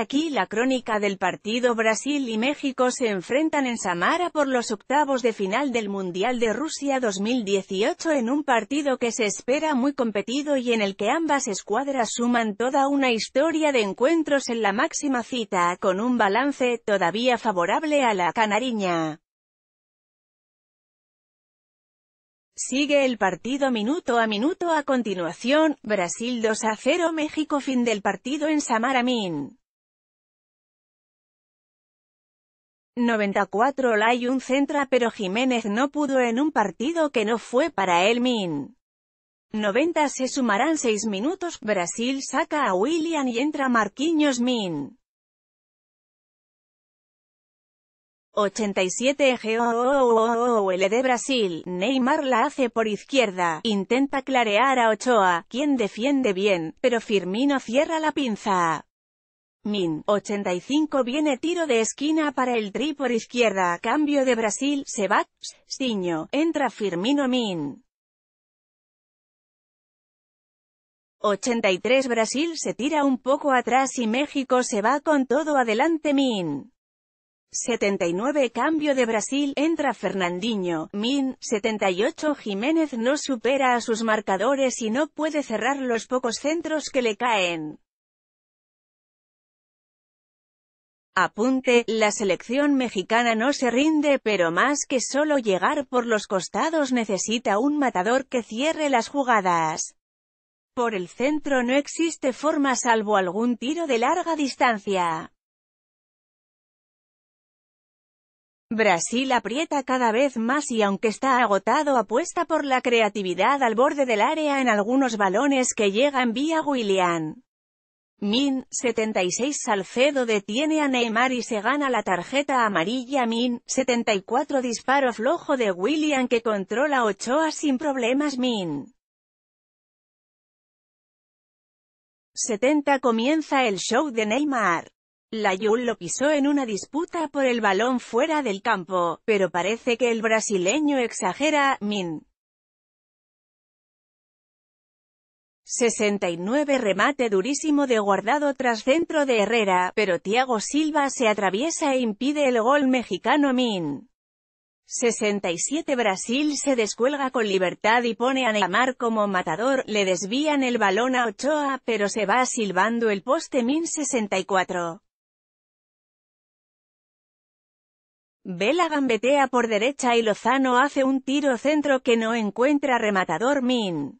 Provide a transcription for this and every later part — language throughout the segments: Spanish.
aquí la crónica del partido Brasil y México se enfrentan en Samara por los octavos de final del Mundial de Rusia 2018 en un partido que se espera muy competido y en el que ambas escuadras suman toda una historia de encuentros en la máxima cita, con un balance todavía favorable a la canariña. Sigue el partido minuto a minuto a continuación, Brasil 2 a 0 México fin del partido en Min. 94 Lai un centra pero Jiménez no pudo en un partido que no fue para él min. 90 se sumarán 6 minutos, Brasil saca a William y entra Marquinhos min. 87 L de Brasil, Neymar la hace por izquierda, intenta clarear a Ochoa, quien defiende bien, pero Firmino cierra la pinza. Min, 85 viene tiro de esquina para el tri por izquierda cambio de Brasil, se va, siño entra Firmino Min. 83 Brasil se tira un poco atrás y México se va con todo adelante Min. 79 Cambio de Brasil, entra Fernandinho, Min, 78 Jiménez no supera a sus marcadores y no puede cerrar los pocos centros que le caen. Apunte, la selección mexicana no se rinde pero más que solo llegar por los costados necesita un matador que cierre las jugadas. Por el centro no existe forma salvo algún tiro de larga distancia. Brasil aprieta cada vez más y aunque está agotado apuesta por la creatividad al borde del área en algunos balones que llegan vía William. Min, 76 Salcedo detiene a Neymar y se gana la tarjeta amarilla Min, 74 Disparo flojo de William que controla Ochoa sin problemas Min. 70 Comienza el show de Neymar. La Yul lo pisó en una disputa por el balón fuera del campo, pero parece que el brasileño exagera, Min. 69 remate durísimo de guardado tras centro de Herrera, pero Thiago Silva se atraviesa e impide el gol mexicano Min. 67 Brasil se descuelga con libertad y pone a Neymar como matador, le desvían el balón a Ochoa pero se va silbando el poste Min 64. Vela gambetea por derecha y Lozano hace un tiro centro que no encuentra rematador Min.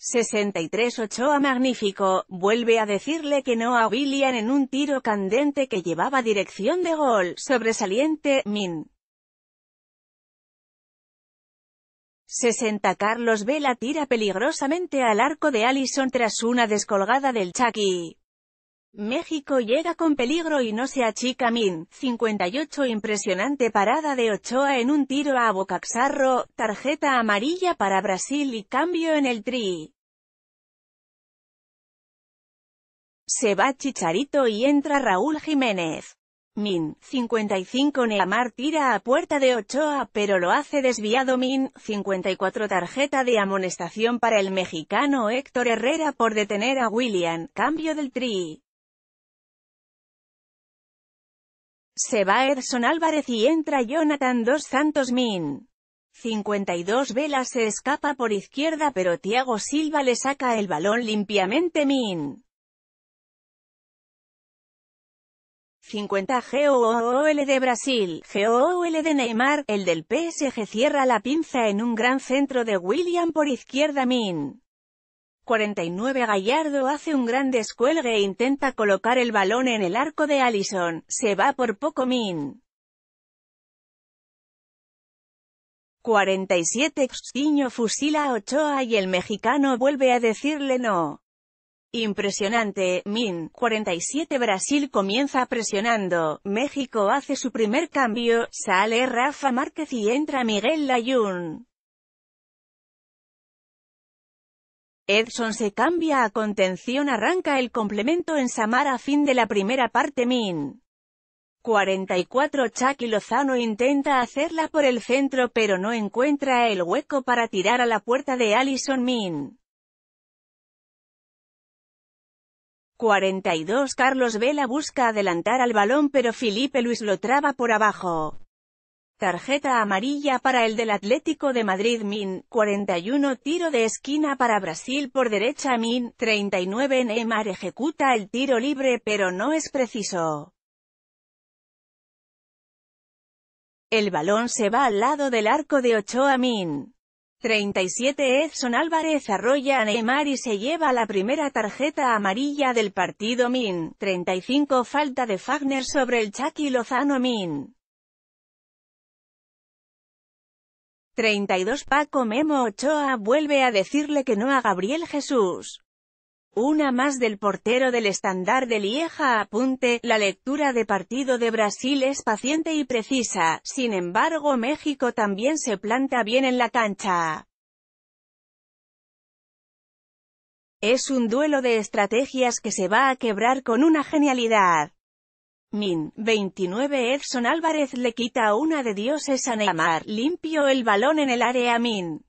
63 a ah, magnífico, vuelve a decirle que no a William en un tiro candente que llevaba dirección de gol, sobresaliente, Min. 60 Carlos Vela tira peligrosamente al arco de Allison tras una descolgada del Chucky. México llega con peligro y no se achica Min, 58 impresionante parada de Ochoa en un tiro a Bocaxarro, tarjeta amarilla para Brasil y cambio en el tri. Se va Chicharito y entra Raúl Jiménez. Min, 55 Neamar tira a puerta de Ochoa pero lo hace desviado Min, 54 tarjeta de amonestación para el mexicano Héctor Herrera por detener a William, cambio del tri. Se va Edson Álvarez y entra Jonathan Dos Santos Min. 52 Vela se escapa por izquierda pero Thiago Silva le saca el balón limpiamente Min. 50 GOOL de Brasil, GOOL de Neymar, el del PSG cierra la pinza en un gran centro de William por izquierda Min. 49 Gallardo hace un gran descuelgue e intenta colocar el balón en el arco de Allison, se va por poco Min. 47 Xtiño fusila a Ochoa y el mexicano vuelve a decirle no. Impresionante, Min, 47 Brasil comienza presionando, México hace su primer cambio, sale Rafa Márquez y entra Miguel Layún. Edson se cambia a contención arranca el complemento en Samara fin de la primera parte Min. 44 Chucky Lozano intenta hacerla por el centro pero no encuentra el hueco para tirar a la puerta de Alison Min. 42 Carlos Vela busca adelantar al balón pero Felipe Luis lo traba por abajo. Tarjeta amarilla para el del Atlético de Madrid Min, 41 tiro de esquina para Brasil por derecha Min, 39 Neymar ejecuta el tiro libre pero no es preciso. El balón se va al lado del arco de Ochoa Min. 37 Edson Álvarez arrolla a Neymar y se lleva la primera tarjeta amarilla del partido Min. 35 Falta de Fagner sobre el Chucky Lozano Min. 32 Paco Memo Ochoa vuelve a decirle que no a Gabriel Jesús. Una más del portero del estándar de Lieja apunte, la lectura de partido de Brasil es paciente y precisa, sin embargo México también se planta bien en la cancha. Es un duelo de estrategias que se va a quebrar con una genialidad. Min, 29 Edson Álvarez le quita a una de dioses a Neymar, limpio el balón en el área Min.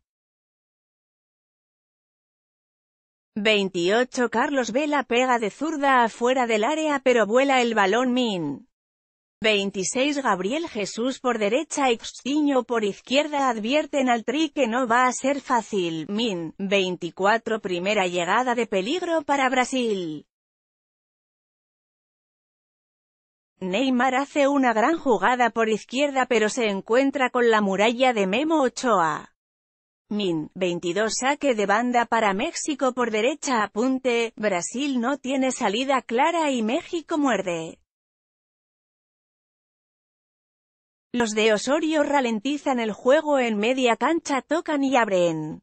28 Carlos Vela pega de zurda afuera del área pero vuela el balón Min. 26 Gabriel Jesús por derecha y Xtiño por izquierda advierten al Tri que no va a ser fácil. Min, 24 Primera llegada de peligro para Brasil. Neymar hace una gran jugada por izquierda pero se encuentra con la muralla de Memo Ochoa. Min, 22 saque de banda para México por derecha apunte, Brasil no tiene salida clara y México muerde. Los de Osorio ralentizan el juego en media cancha tocan y abren.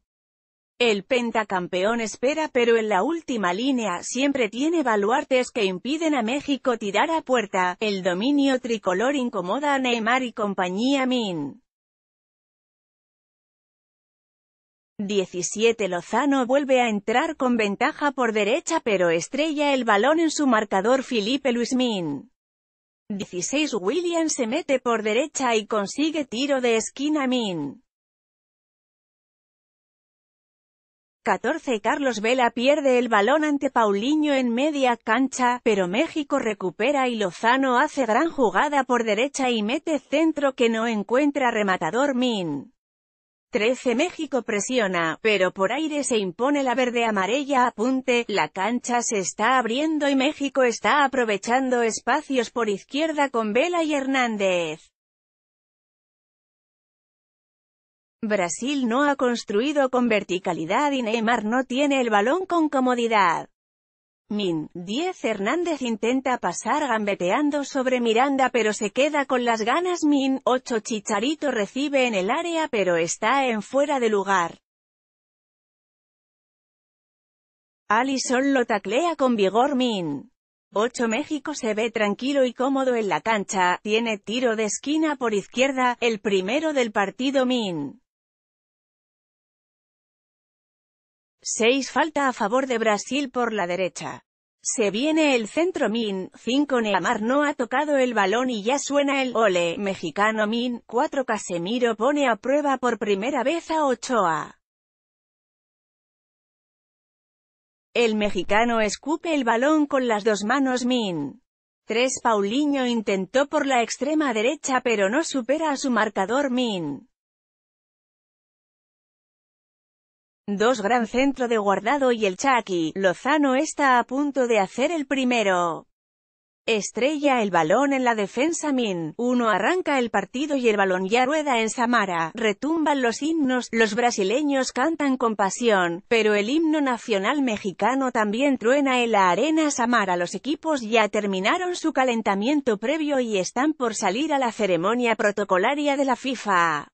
El pentacampeón espera pero en la última línea siempre tiene baluartes que impiden a México tirar a puerta, el dominio tricolor incomoda a Neymar y compañía Min. 17 Lozano vuelve a entrar con ventaja por derecha pero estrella el balón en su marcador Felipe Luis Min. 16 Williams se mete por derecha y consigue tiro de esquina Min. 14 Carlos Vela pierde el balón ante Paulinho en media cancha, pero México recupera y Lozano hace gran jugada por derecha y mete centro que no encuentra rematador Min. 13 México presiona, pero por aire se impone la verde amarilla. apunte, la cancha se está abriendo y México está aprovechando espacios por izquierda con Vela y Hernández. Brasil no ha construido con verticalidad y Neymar no tiene el balón con comodidad. Min, 10 Hernández intenta pasar gambeteando sobre Miranda pero se queda con las ganas Min, 8 Chicharito recibe en el área pero está en fuera de lugar. Alison lo taclea con vigor Min. 8 México se ve tranquilo y cómodo en la cancha, tiene tiro de esquina por izquierda, el primero del partido Min. 6 falta a favor de Brasil por la derecha. Se viene el centro Min, 5 Neymar no ha tocado el balón y ya suena el ole mexicano Min, 4 Casemiro pone a prueba por primera vez a Ochoa. El mexicano escupe el balón con las dos manos Min. 3 Paulinho intentó por la extrema derecha pero no supera a su marcador Min. Dos gran centro de guardado y el Chucky, Lozano está a punto de hacer el primero. Estrella el balón en la defensa Min, uno arranca el partido y el balón ya rueda en Samara, retumban los himnos, los brasileños cantan con pasión, pero el himno nacional mexicano también truena en la arena Samara. Los equipos ya terminaron su calentamiento previo y están por salir a la ceremonia protocolaria de la FIFA.